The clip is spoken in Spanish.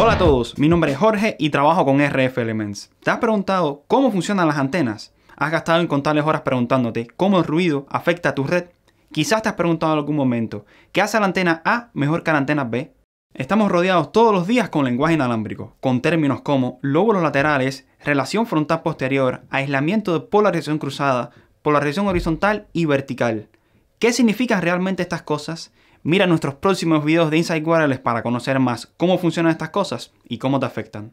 Hola a todos, mi nombre es Jorge y trabajo con RF Elements. ¿Te has preguntado cómo funcionan las antenas? ¿Has gastado incontables horas preguntándote cómo el ruido afecta a tu red? Quizás te has preguntado en algún momento, ¿qué hace la antena A mejor que la antena B? Estamos rodeados todos los días con lenguaje inalámbrico, con términos como lóbulos laterales, relación frontal posterior, aislamiento de polarización cruzada, polarización horizontal y vertical. ¿Qué significan realmente estas cosas? Mira nuestros próximos videos de Inside Wireless para conocer más cómo funcionan estas cosas y cómo te afectan.